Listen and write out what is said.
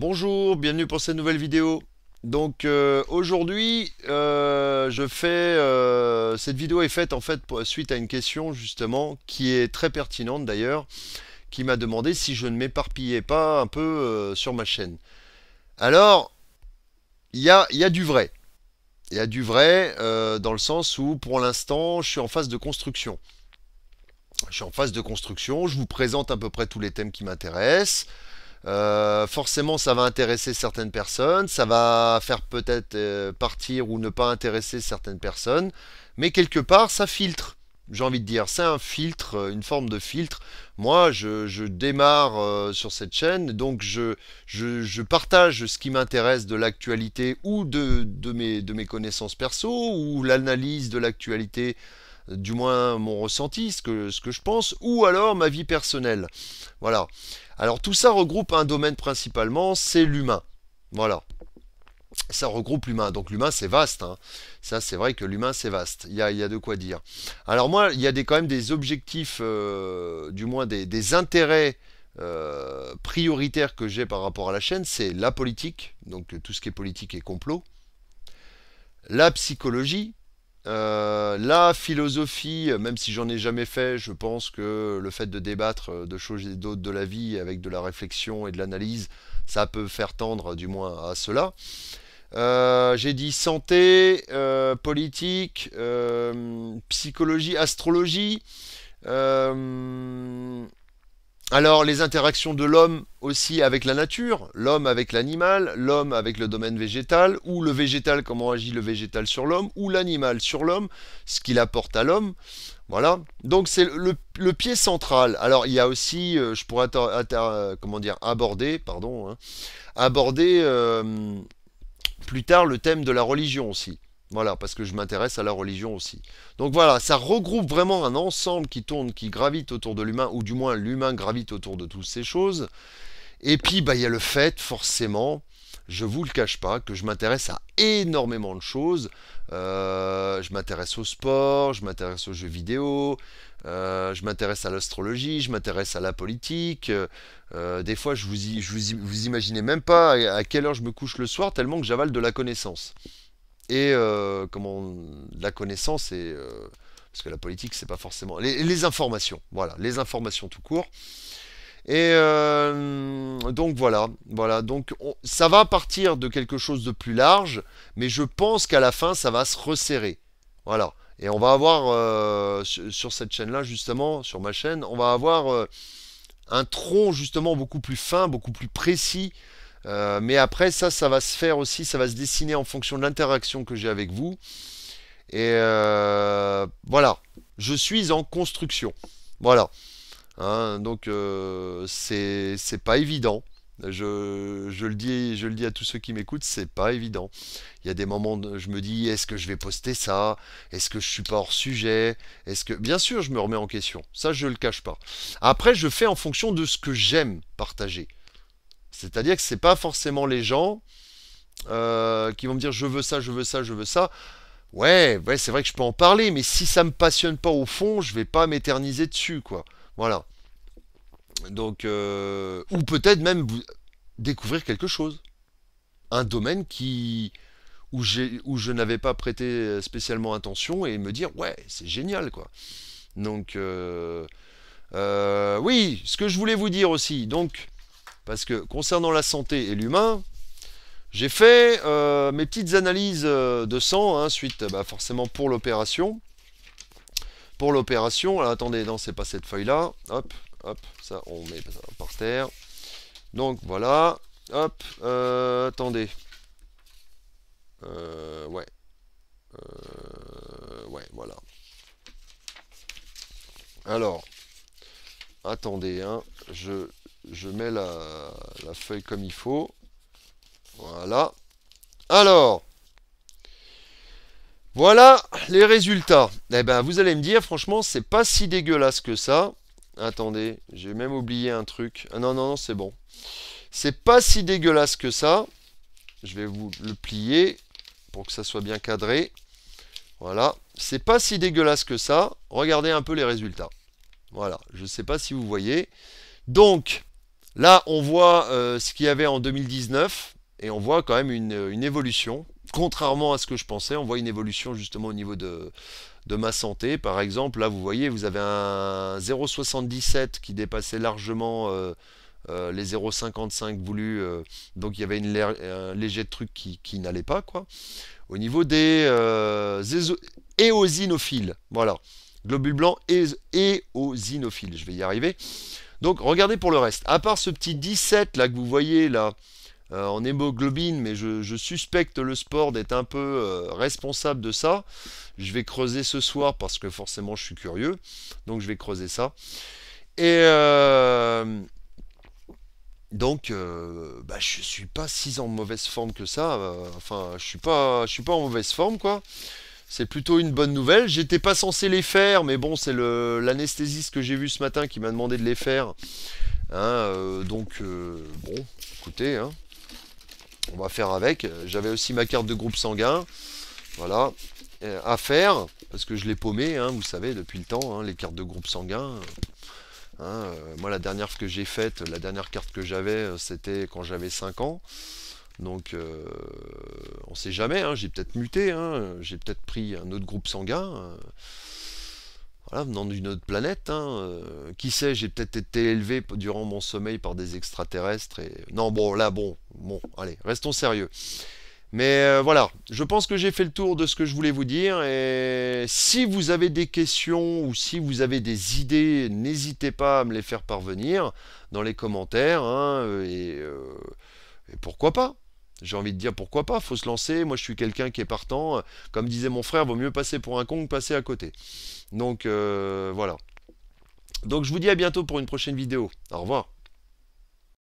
Bonjour, bienvenue pour cette nouvelle vidéo. Donc euh, aujourd'hui, euh, je fais euh, cette vidéo est faite en fait suite à une question justement qui est très pertinente d'ailleurs, qui m'a demandé si je ne m'éparpillais pas un peu sur ma chaîne. Alors, il y a, du vrai. Il y a du vrai dans le sens où pour l'instant, je suis en phase de construction. Je suis en phase de construction, je vous présente à peu près tous les thèmes qui m'intéressent. Euh, forcément, ça va intéresser certaines personnes, ça va faire peut-être euh, partir ou ne pas intéresser certaines personnes, mais quelque part, ça filtre. J'ai envie de dire, c'est un filtre, euh, une forme de filtre. Moi, je, démarre sur cette chaîne, donc je, partage ce qui m'intéresse de l'actualité ou de, de, mes, connaissances perso, ou l'analyse de l'actualité du moins mon ressenti, ce que, ce que je pense, ou alors ma vie personnelle. Voilà. Alors tout ça regroupe un domaine principalement, c'est l'humain. Voilà. Ça regroupe l'humain. Donc l'humain c'est vaste. Hein. Ça c'est vrai que l'humain c'est vaste. Il y a, y a, de quoi dire. Alors moi, il y a des, quand même des objectifs, euh, du moins des, intérêts euh, prioritaires que j'ai par rapport à la chaîne. C'est la politique, donc tout ce qui est politique et complot. La psychologie, euh, la philosophie, même si j'en ai jamais fait, je pense que le fait de débattre euh, de choses et d'autres de la vie avec de la réflexion et de l'analyse, ça peut faire tendre du moins à cela. Euh, j'ai dit santé, politique, psychologie, astrologie. Alors les interactions de l'homme aussi avec la nature, l'homme avec l'animal, l'homme avec le domaine végétal, ou le végétal, comment agit le végétal sur l'homme, ou l'animal sur l'homme, ce qu'il apporte à l'homme. Voilà, donc c'est le, pied central. Alors il y a aussi, euh, je pourrais comment dire, aborder, pardon, hein, aborder euh, plus tard le thème de la religion aussi. Voilà, parce que je m'intéresse à la religion aussi. Donc voilà, ça regroupe vraiment un ensemble qui tourne, qui gravite autour de l'humain, ou du moins l'humain gravite autour de toutes ces choses. Et puis, bah, il y a le fait, forcément, je vous le cache pas, que je m'intéresse à énormément de choses. Euh, je m'intéresse au sport, je m'intéresse aux jeux vidéo, euh, je m'intéresse à l'astrologie, je m'intéresse à la politique. Euh, des fois, je vous, vous, imaginez même pas à quelle heure je me couche le soir, tellement que j'avale de la connaissance et euh, comment la connaissance et euh, parce que la politique c'est pas forcément les, informations voilà les informations tout court et euh, donc voilà voilà donc ça va partir de quelque chose de plus large mais je pense qu'à la fin ça va se resserrer voilà et on va avoir sur, cette chaîne là justement sur ma chaîne on va avoir un tronc justement beaucoup plus fin beaucoup plus précis euh, mais après, ça, ça va se faire aussi, ça va se dessiner en fonction de l'interaction que j'ai avec vous. Et euh, voilà, je suis en construction. Voilà. Hein, donc, euh, c'est pas évident. Je, le dis, je le dis à tous ceux qui m'écoutent, c'est pas évident. Il y a des moments où je me dis est-ce que je vais poster ça Est-ce que je suis pas hors sujet Est-ce que bien sûr je me remets en question. Ça je le cache pas. Après je fais en fonction de ce que j'aime partager. C'est-à-dire que ce n'est pas forcément les gens euh, qui vont me dire je veux ça, je veux ça, je veux ça. Ouais, ouais c'est vrai que je peux en parler, mais si ça ne me passionne pas au fond, je vais pas m'éterniser dessus, quoi. Voilà. Donc, euh, ou peut-être même découvrir quelque chose. Un domaine qui, où, où je n'avais pas prêté spécialement attention et me dire, ouais, c'est génial, quoi. Donc, euh, oui, ce que je voulais vous dire aussi, donc, parce que concernant la santé et l'humain, j'ai fait euh, mes petites analyses euh, de sang, hein, suite bah, forcément pour l'opération. Pour l'opération, attendez, non, c'est pas cette feuille-là. Hop, hop, ça, on met par terre. Donc voilà, hop, euh, attendez. ouais. ouais, voilà. Alors, attendez, hein, je je mets la, feuille comme il faut. Voilà. Alors, voilà les résultats. Eh ben, vous allez me dire, franchement, c'est pas si dégueulasse que ça. Attendez, j'ai même oublié un truc. Ah non, non, non, c'est bon. C'est pas si dégueulasse que ça. Je vais vous le plier pour que ça soit bien cadré. Voilà. C'est pas si dégueulasse que ça. Regardez un peu les résultats. Voilà. Je ne sais pas si vous voyez. Donc, Là, on voit euh, ce qu'il y avait en 2019 et on voit quand même une, évolution. Contrairement à ce que je pensais, on voit une évolution justement au niveau de, ma santé. Par exemple, là, vous voyez, vous avez un 0,77 qui dépassait largement euh, euh, les 0,55 voulus. donc, il y avait un léger truc qui, n'allait pas. quoi. Au niveau des éosinophiles, voilà. Globule blanc et éosinophiles, je vais y arriver. Donc regardez pour le reste. À part ce petit 17 là que vous voyez là euh, en hémoglobine, mais je, suspecte le sport d'être un peu euh, responsable de ça. Je vais creuser ce soir parce que forcément je suis curieux. Donc je vais creuser ça. Et euh, donc je bah, je suis pas si en mauvaise forme que ça. enfin, je suis suis pas en mauvaise forme quoi. C'est plutôt une bonne nouvelle. J'étais pas censé les faire, mais bon, c'est l'anesthésiste que j'ai vu ce matin qui m'a demandé de les faire. Hein, euh, donc, euh, bon, écoutez, hein. on va faire avec. J'avais aussi ma carte de groupe sanguin. Voilà, euh, à faire, parce que je l'ai paumé, hein, vous savez, depuis le temps, les cartes de groupe sanguin. moi, la dernière que j'ai faite, la dernière carte que j'avais, c'était quand j'avais 5 ans. Donc, euh, on ne sait jamais, hein, j'ai peut-être muté, hein, j'ai peut-être pris un autre groupe sanguin, euh, voilà, venant d'une autre planète. Hein, euh, qui sait, j'ai peut-être été élevé durant mon sommeil par des extraterrestres. Et... Non, bon, là, bon, bon, allez, restons sérieux. Mais voilà, je pense que j'ai fait le tour de ce que je voulais vous dire. Et si vous avez des questions ou si vous avez des idées, n'hésitez pas à me les faire parvenir dans les commentaires. et pourquoi pas j'ai envie de dire pourquoi pas, faut se lancer. Moi, je suis quelqu'un qui est partant. Comme disait mon frère, vaut mieux passer pour un con que passer à côté. Donc euh, voilà. Donc je vous dis à bientôt pour une prochaine vidéo. Au revoir.